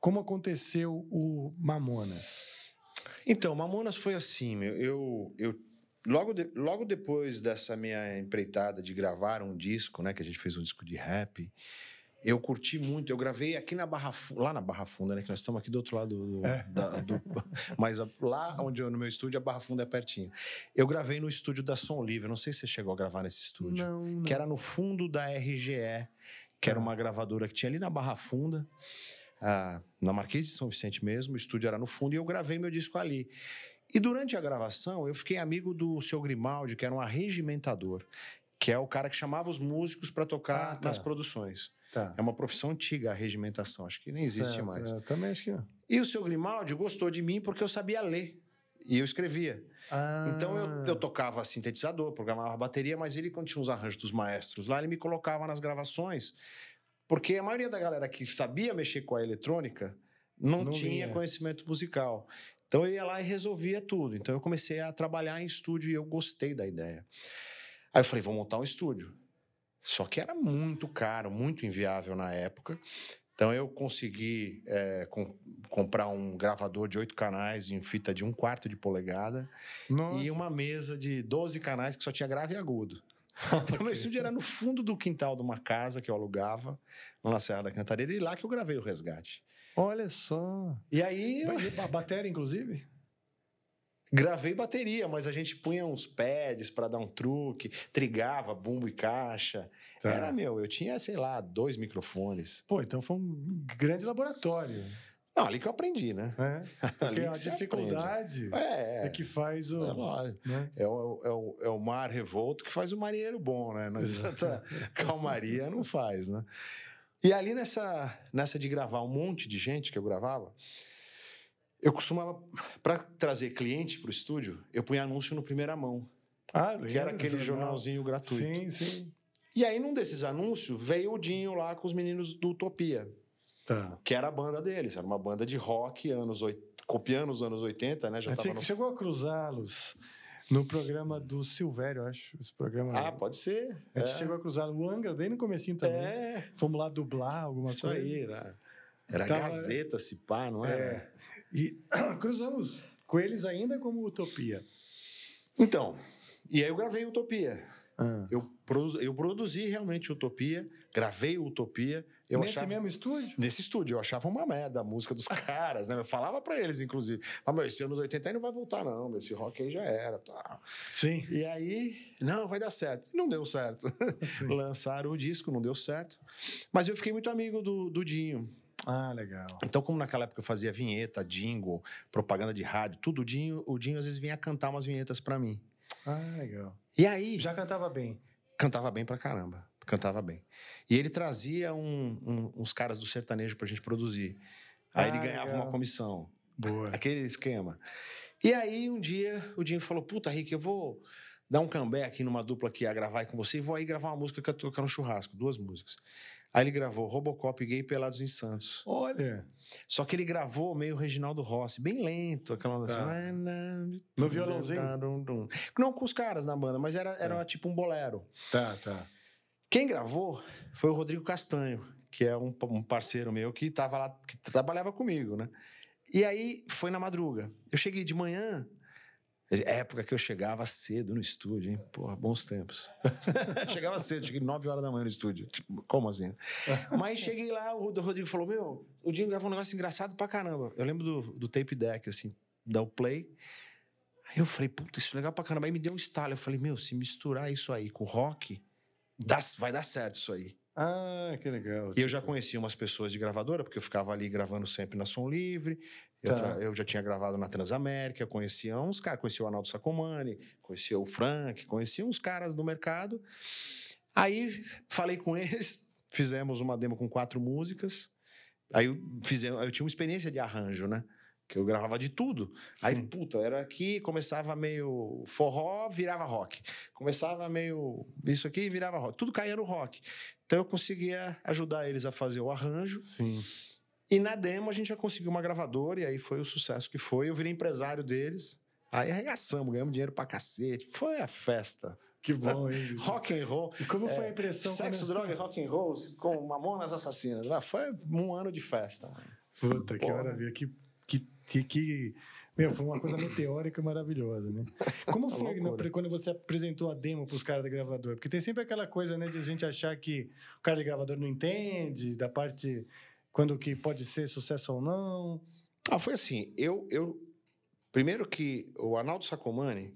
Como aconteceu o Mamonas? Então, Mamonas foi assim, meu. Eu, eu logo, de, logo depois dessa minha empreitada de gravar um disco, né, que a gente fez um disco de rap, eu curti muito. Eu gravei aqui na Barra Funda, lá na Barra Funda, né? Que nós estamos aqui do outro lado do. É. Da, do mas a, lá onde eu no meu estúdio, a Barra Funda é pertinho. Eu gravei no estúdio da Som Livre. Não sei se você chegou a gravar nesse estúdio. Não, não. Que era no fundo da RGE, que era tá. uma gravadora que tinha ali na Barra Funda ah, na Marquês de São Vicente mesmo, o estúdio era no fundo, e eu gravei meu disco ali. E durante a gravação, eu fiquei amigo do seu Grimaldi, que era um arregimentador, que é o cara que chamava os músicos para tocar ah, tá. nas produções. Tá. É uma profissão antiga a regimentação, acho que nem existe certo, mais. É, também acho que não. E o seu Grimaldi gostou de mim porque eu sabia ler. E eu escrevia. Ah. Então eu, eu, tocava sintetizador, programava bateria, mas ele, quando tinha os arranjos dos maestros lá, ele me colocava nas gravações porque a maioria da galera que sabia mexer com a eletrônica não, não tinha conhecimento musical. Então eu ia lá e resolvia tudo. Então eu comecei a trabalhar em estúdio e eu gostei da ideia. Aí eu falei, vou montar um estúdio. Só que era muito caro, muito inviável na época. Então eu consegui é, com, comprar um gravador de oito canais em fita de um quarto de polegada Nossa. e uma mesa de 12 canais que só tinha grave e agudo. O meu estúdio era no fundo do quintal de uma casa que eu alugava, na Serra da Cantareira, e lá que eu gravei o resgate. Olha só. E aí. Eu... A bateria, inclusive? Gravei bateria, mas a gente punha uns pads para dar um truque, trigava bumbo e caixa. Tá. Era meu, eu tinha, sei lá, dois microfones. Pô, então foi um grande laboratório. Não, ali que eu aprendi, né? É, porque a dificuldade é, é, que faz o. É, né? é, o, é, o, é o mar revolto que faz o marinheiro bom, né? Tanta calmaria não faz, né? E ali nessa, nessa de gravar um monte de gente que eu gravava, eu costumava, para trazer cliente para o estúdio, eu punha anúncio no primeira mão. Ah, que era aquele jornal. jornalzinho gratuito. Sim, sim. E aí, num desses anúncios, veio o Dinho lá com os meninos do Utopia. Tá. Que era a banda deles, era uma banda de rock, anos copiando os anos 80, né? Já tava no... Chegou a cruzá-los. No programa do Silvério, acho. Esse programa. Ah, pode ser. A gente é. chegou a cruzar o Angra bem no comecinho é. também. É. Fomos lá dublar alguma Isso coisa. Isso aí, era, era Gazeta, se pá, não era? É. E cruzamos com eles ainda como Utopia. Então, e aí eu gravei Utopia. Ah. Eu, produ... eu produzi realmente Utopia, gravei Utopia, eu nesse achava, mesmo estúdio? Nesse estúdio. Eu achava uma merda a música dos caras, né? Eu falava para eles, inclusive. Ah, meu, esse anos 80 aí não vai voltar, não. Esse rock aí já era. Tá. Sim. E aí, não, vai dar certo. Não deu certo. Lançaram o disco, não deu certo. Mas eu fiquei muito amigo do, do Dinho. Ah, legal. Então, como naquela época eu fazia vinheta, jingle, propaganda de rádio, tudo, o Dinho, o Dinho às vezes vinha cantar umas vinhetas para mim. Ah, legal. E aí... Já cantava bem? Cantava bem pra caramba. Cantava bem. E ele trazia um, um, uns caras do sertanejo pra gente produzir. Aí ah, ele ganhava uma comissão. Boa. Aquele esquema. E aí um dia o Dinho falou: Puta, Rick, eu vou dar um comeback numa dupla que ia gravar com você e vou aí gravar uma música que eu tocar no é churrasco, duas músicas. Aí ele gravou Robocop Gay Pelados em Santos. Olha! Só que ele gravou meio Reginaldo Rossi, bem lento, aquela assim, tá. assim. No violãozinho? Não, com os caras na banda, mas era, era tipo um bolero. Tá, tá. Quem gravou foi o Rodrigo Castanho, que é um, um parceiro meu que tava lá, que trabalhava comigo, né? E aí foi na madruga. Eu cheguei de manhã, é época que eu chegava cedo no estúdio, hein? Porra, bons tempos. chegava cedo, cheguei 9 horas da manhã no estúdio. Tipo, como assim? Mas cheguei lá, o Rodrigo falou: Meu, o Dinho gravou um negócio engraçado pra caramba. Eu lembro do, do tape deck, assim, da o play. Aí eu falei, puta, isso é legal pra caramba. Aí me deu um estalo. Eu falei, meu, se misturar isso aí com o rock, Dá, vai dar certo isso aí. Ah, que legal. E eu já tipo conhecia umas pessoas de gravadora, porque eu ficava ali gravando sempre na Som Livre. Eu, tá. eu já tinha gravado na Transamérica, conhecia uns caras, conhecia o Arnaldo Sacomani, conhecia o Frank, conhecia uns caras do mercado. Aí falei com eles, fizemos uma demo com quatro músicas. Aí fizemos, eu tinha uma experiência de arranjo, né? que eu gravava de tudo. Sim. Aí, puta, era aqui, começava meio forró, virava rock. Começava meio isso aqui, virava rock. Tudo caía no rock. Então eu conseguia ajudar eles a fazer o arranjo. Sim. E na demo a gente já conseguiu uma gravadora, e aí foi o sucesso que foi. Eu virei empresário deles. Aí arregaçamos, ganhamos dinheiro pra cacete. Foi a festa. Que bom, hein? rock and roll. E como foi a é, impressão? Sexo, quando... É? droga e rock and roll com Mamonas Assassinas. Ah, foi um ano de festa. Puta, Pô, que maravilha. Que, que que, que meu, foi uma coisa meteórica e maravilhosa, né? Como é foi né, quando você apresentou a demo para os caras da gravadora? Porque tem sempre aquela coisa, né, de a gente achar que o cara de gravador não entende, da parte quando que pode ser sucesso ou não. Ah, foi assim, eu, eu primeiro que o Arnaldo Sacomani,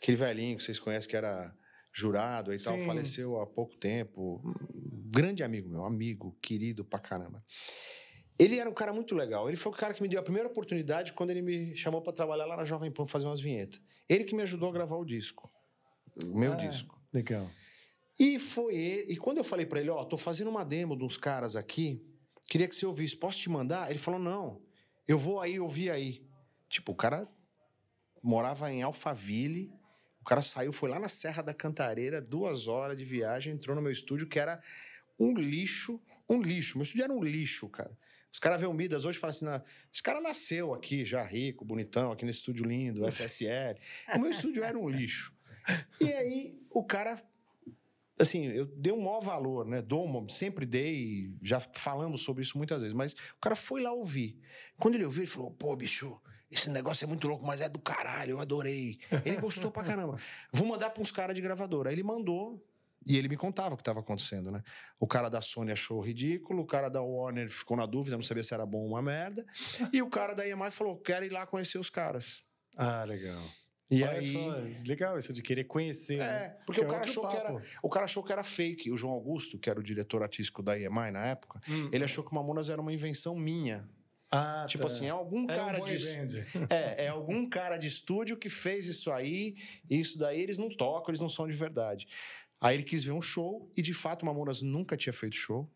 aquele velhinho que vocês conhecem que era jurado e Sim. tal, faleceu há pouco tempo, grande amigo meu, amigo, querido pra caramba. Ele era um cara muito legal. Ele foi o cara que me deu a primeira oportunidade quando ele me chamou para trabalhar lá na Jovem Pan fazer umas vinhetas. Ele que me ajudou a gravar o disco, o meu ah, disco. Legal. E foi ele. E quando eu falei para ele, ó, oh, tô fazendo uma demo de uns caras aqui, queria que você ouvisse, posso te mandar? Ele falou, não, eu vou aí ouvir aí. Tipo, o cara morava em Alphaville, o cara saiu, foi lá na Serra da Cantareira, duas horas de viagem, entrou no meu estúdio que era um lixo, um lixo. Meu estúdio era um lixo, cara. Os caras veem o Midas hoje e falam assim: não, esse cara nasceu aqui, já rico, bonitão, aqui nesse estúdio lindo, SSL. o meu estúdio era um lixo. E aí o cara. Assim, eu dei um maior valor, né? Dou, sempre dei, já falamos sobre isso muitas vezes, mas o cara foi lá ouvir. Quando ele ouviu, ele falou: pô, bicho, esse negócio é muito louco, mas é do caralho, eu adorei. Ele gostou pra caramba. Vou mandar pra uns caras de gravadora. Aí ele mandou, e ele me contava o que estava acontecendo, né? O cara da Sony achou ridículo, o cara da Warner ficou na dúvida, não sabia se era bom ou uma merda. e o cara da EMI falou: quero ir lá conhecer os caras. Ah, legal. E Olha aí... Só, legal isso de querer conhecer. É, né? porque, é o cara, achou que era, o cara achou que era fake. O João Augusto, que era o diretor artístico da EMI na época, hum. ele achou que o Mamonas era uma invenção minha. Ah, tipo tá. assim, é algum é cara um de band. é, é algum cara de estúdio que fez isso aí, e isso daí eles não tocam, eles não são de verdade. Aí ele quis ver um show e, de fato, Mamonas nunca tinha feito show.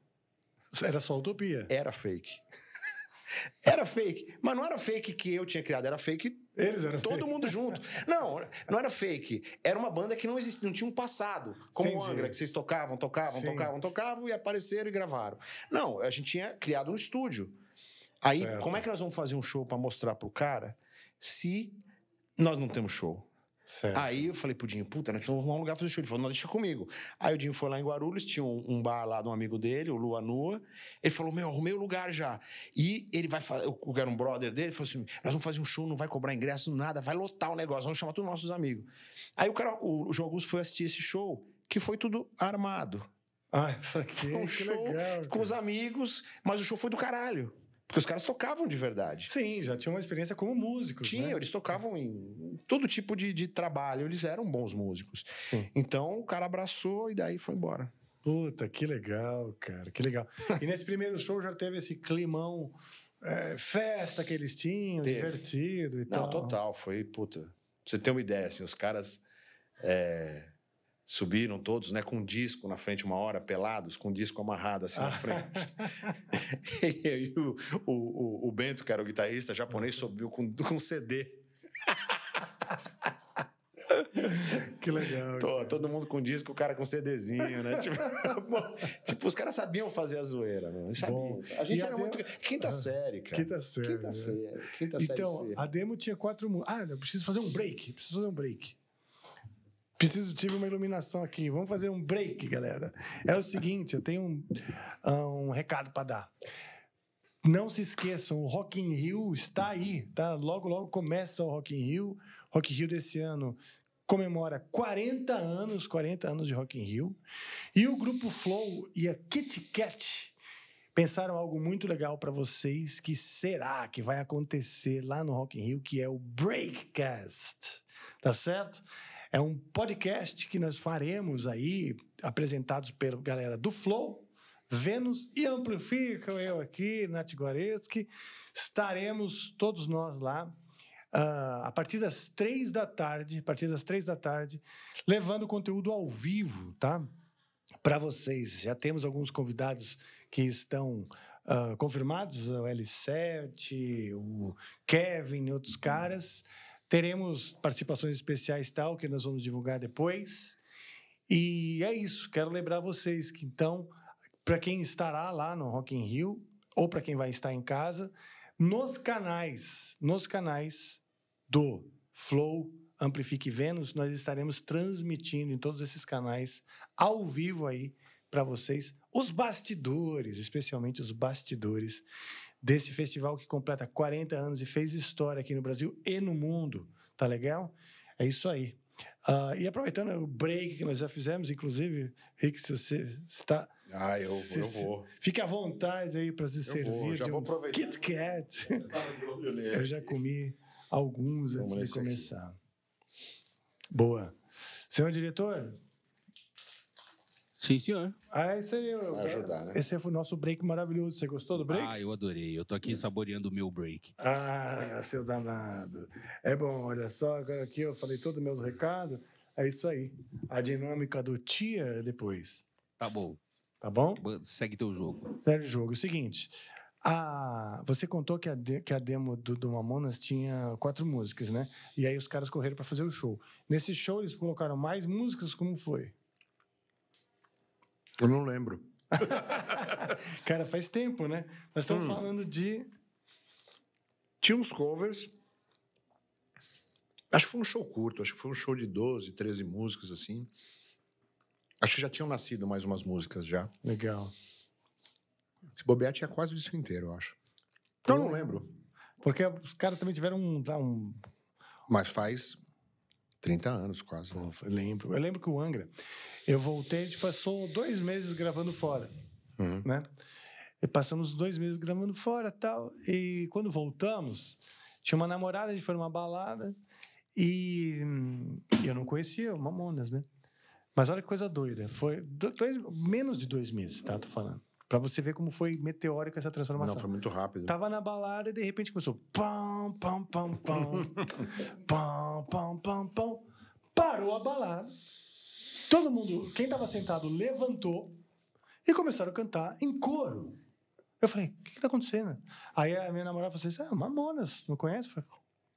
Era só utopia. Era fake. Era fake. Mas não era fake que eu tinha criado, era fake. Eles eram Todo fake. mundo junto. Não, não era fake. Era uma banda que não existia, não tinha um passado. Como Sim, o Angra, que vocês tocavam, tocavam, Sim. tocavam, tocavam e apareceram e gravaram. Não, a gente tinha criado um estúdio. Aí, certo. como é que nós vamos fazer um show para mostrar pro cara se nós não temos show? Certo. Aí eu falei pro Dinho, puta, nós precisamos arrumar um lugar pra fazer show. Ele falou, não, deixa comigo. Aí o Dinho foi lá em Guarulhos, tinha um, um bar lá de um amigo dele, o Lua Nua. Ele falou, meu, arrumei o lugar já. E ele vai fazer, eu era um brother dele, falou assim, nós vamos fazer um show, não vai cobrar ingresso, nada, vai lotar o negócio, vamos chamar todos os nossos amigos. Aí o cara, o, o João Augusto foi assistir esse show, que foi tudo armado. Ah, isso aqui. Foi um show legal, com os amigos, mas o show foi do caralho. Porque os caras tocavam de verdade. Sim, já tinham uma experiência como músicos. Tinha, né? eles tocavam em todo tipo de, de trabalho, eles eram bons músicos. Sim. Então o cara abraçou e daí foi embora. Puta, que legal, cara, que legal. e nesse primeiro show já teve esse climão, é, festa que eles tinham, teve. divertido e Não, tal. total, foi, puta. Pra você ter uma ideia, assim, os caras. É Subiram todos, né, com um disco na frente, uma hora, pelados, com um disco amarrado assim na ah. frente. e aí o, o, o, Bento, que era o guitarrista japonês, subiu com, com CD. Que legal. Tô, todo mundo com disco, o cara com CDzinho, né? tipo, tipo, os caras sabiam fazer a zoeira, mano. Sabiam. A gente era muito. Quinta ah, série, cara. Quinta série. Quinta né? série. Né? Quinta série então, série. a demo tinha quatro. Ah, eu preciso fazer um break. Preciso fazer um break. Preciso, tive uma iluminação aqui. Vamos fazer um break, galera. É o seguinte, eu tenho um, ah, um recado para dar. Não se esqueçam, o Rock in Rio está aí, tá? Logo, logo começa o Rock in Rio. Rock in Rio desse ano comemora 40 anos, 40 anos de Rock in Rio. E o grupo Flow e a Kit Kat pensaram algo muito legal para vocês que será que vai acontecer lá no Rock in Rio, que é o Breakcast. Tá certo? É um podcast que nós faremos aí, apresentados pela galera do Flow, Vênus e Amplificam, eu aqui, Nath Guareschi. Estaremos todos nós lá Uh, a partir das três da tarde, a partir das três da tarde, levando conteúdo ao vivo, tá? Para vocês. Já temos alguns convidados que estão uh, confirmados, o L7, o Kevin e outros caras. Teremos participações especiais tal, que nós vamos divulgar depois. E é isso. Quero lembrar vocês que, então, para quem estará lá no Rock in Rio, ou para quem vai estar em casa, nos canais, nos canais do Flow Amplifique Vênus, nós estaremos transmitindo em todos esses canais ao vivo aí para vocês os bastidores, especialmente os bastidores desse festival que completa 40 anos e fez história aqui no Brasil e no mundo. Tá legal? É isso aí. Uh, e aproveitando o break que nós já fizemos, inclusive, Rick, se você está. Ah, eu, se, eu vou. Fique à vontade aí para se eu servir. Vou, já vou um aproveitar. Kit Kat. eu já comi alguns Vamos antes de começar. Aqui. Boa. Senhor diretor, Sim, senhor. Ah, esse aí, Vai ajudar, né? Esse foi o nosso break maravilhoso. Você gostou do break? Ah, eu adorei. Eu tô aqui saboreando o meu break. Ah, seu danado. É bom, olha só, agora aqui eu falei todo o meu recado. É isso aí. A dinâmica do tia depois. Tá, tá bom. Tá bom? Segue teu jogo. Segue o jogo. É o seguinte. Ah, você contou que a, de, que a demo do, do Mamonas tinha quatro músicas, né? E aí os caras correram para fazer o show. Nesse show eles colocaram mais músicas, como foi? Eu não lembro. Cara, faz tempo, né? Nós estamos hum. falando de. Tinha uns covers. Acho que foi um show curto, acho que foi um show de 12, 13 músicas, assim. Acho que já tinham nascido mais umas músicas já. Legal. Se bobear, tinha quase o disco inteiro, eu acho. Então eu não lembro. Porque os caras também tiveram um, tá, um. Mas faz 30 anos quase. Né? Pô, eu lembro. Eu lembro que o Angra, eu voltei, a tipo, gente passou dois meses gravando fora, uhum. né? E passamos dois meses gravando fora tal. E quando voltamos, tinha uma namorada, a gente foi numa balada e eu não conhecia o Mamonas, né? Mas olha que coisa doida. Foi dois, menos de dois meses, tá? Tô falando. Pra você ver como foi meteórica essa transformação. Não, foi muito rápido. Tava na balada e de repente começou. Pam, pam, pam, pam. pam, pam, pam, pam. Parou a balada. Todo mundo, quem tava sentado, levantou e começaram a cantar em coro. Eu falei, o que, que tá acontecendo? Aí a minha namorada falou assim: ah, Mamonas, não conhece? Eu falei,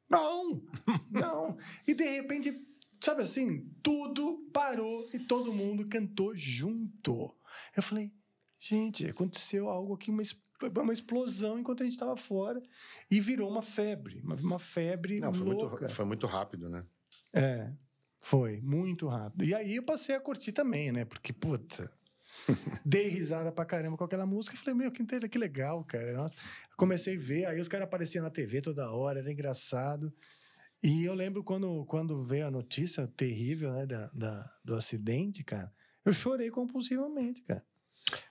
não, não. e de repente, sabe assim, tudo parou e todo mundo cantou junto. Eu falei, Gente, aconteceu algo aqui, uma, uma explosão enquanto a gente estava fora e virou uma febre, uma, uma febre Não, foi louca. Muito, foi muito rápido, né? É, foi muito rápido. E aí eu passei a curtir também, né? Porque, puta, dei risada pra caramba com aquela música e falei, meu, que, que legal, cara. Nossa. Comecei a ver, aí os caras apareciam na TV toda hora, era engraçado. E eu lembro quando, quando veio a notícia terrível, né, da, da do acidente, cara, eu chorei compulsivamente, cara.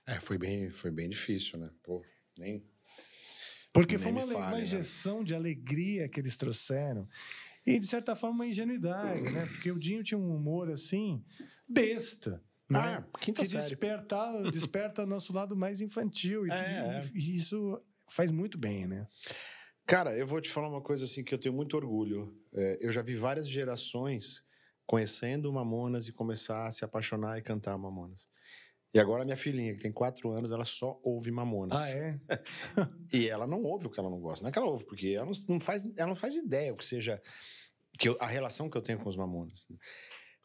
É, foi bem, foi bem difícil, né? Pô, nem. Porque nem foi uma, fale, uma né? injeção né? de alegria que eles trouxeram. E, de certa forma, uma ingenuidade, né? Porque o Dinho tinha um humor assim, besta. Né? Ah, né? quinta que série. Desperta, desperta nosso lado mais infantil. E, é, é. e isso faz muito bem, né? Cara, eu vou te falar uma coisa assim que eu tenho muito orgulho. É, eu já vi várias gerações conhecendo Mamonas e começar a se apaixonar e cantar Mamonas. E agora minha filhinha, que tem quatro anos, ela só ouve Mamonas. Ah, é? e ela não ouve o que ela não gosta. Não é que ela ouve, porque ela não, faz, ela não faz ideia o que seja... Que eu, a relação que eu tenho com os Mamonas.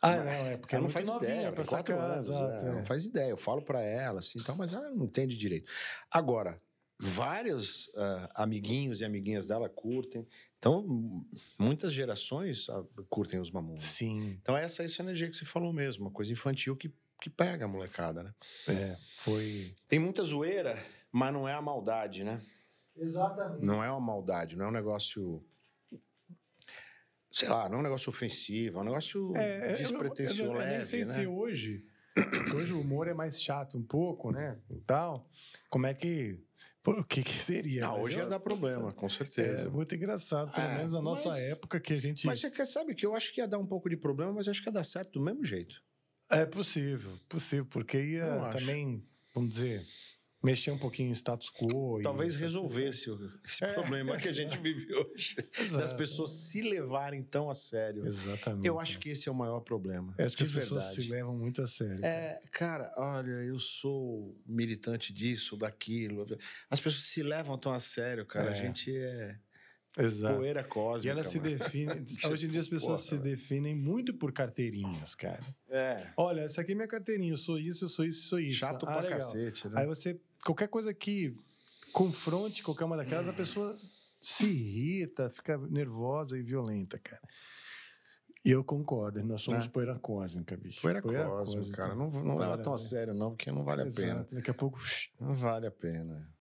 Ah, não, é porque ela é não faz ideia, ela tem quatro anos, exato, é, é. não faz ideia. Eu falo para ela assim, então, mas ela não entende direito. Agora, vários uh, amiguinhos e amiguinhas dela curtem. Então, muitas gerações ah, curtem os mamonas. Sim. Então, essa, é essa energia que você falou mesmo, uma coisa infantil que que pega a molecada, né? É, foi. Tem muita zoeira, mas não é a maldade, né? Exatamente. Não é uma maldade, não é um negócio. Sei lá, não é um negócio ofensivo, é um negócio é, despretensioso. Eu, não, eu, não, eu nem sei né? se hoje hoje o humor é mais chato um pouco, né? E tal. Como é que. Por que que seria? Ah, hoje ia dar problema, com certeza. É, é muito engraçado, pelo é, menos na nossa mas, época que a gente. Mas você quer, sabe que eu acho que ia dar um pouco de problema, mas acho que ia dar certo do mesmo jeito. É possível, possível, porque ia eh, também, vamos dizer, mexer um pouquinho em status quo. Talvez e... resolvesse esse é. problema que a gente vive hoje, Exato. das pessoas se levarem tão a sério. Exatamente. Eu acho que esse é o maior problema. Eu é, acho que as verdade. pessoas se levam muito a sério. É, cara, olha, eu sou militante disso, daquilo. As pessoas se levam tão a sério, cara. É. A gente é Exato. Poeira cósmica. E ela se mano. define. Tipo, hoje em dia as pessoas se definem muito por carteirinhas, cara. É. Olha, essa aqui é minha carteirinha. Eu sou isso, eu sou isso, eu sou isso. Chato ah, pra legal. cacete, né? Aí você. Qualquer coisa que confronte qualquer uma daquelas, a pessoa se irrita, fica nervosa e violenta, cara. E eu concordo, nós somos é. poeira cósmica, bicho. Poeira, poeira cósmica, cósmica, cara. Não, não leva tão a sério, não, porque não vale Exato. a pena. Daqui a pouco. Não vale a pena. É.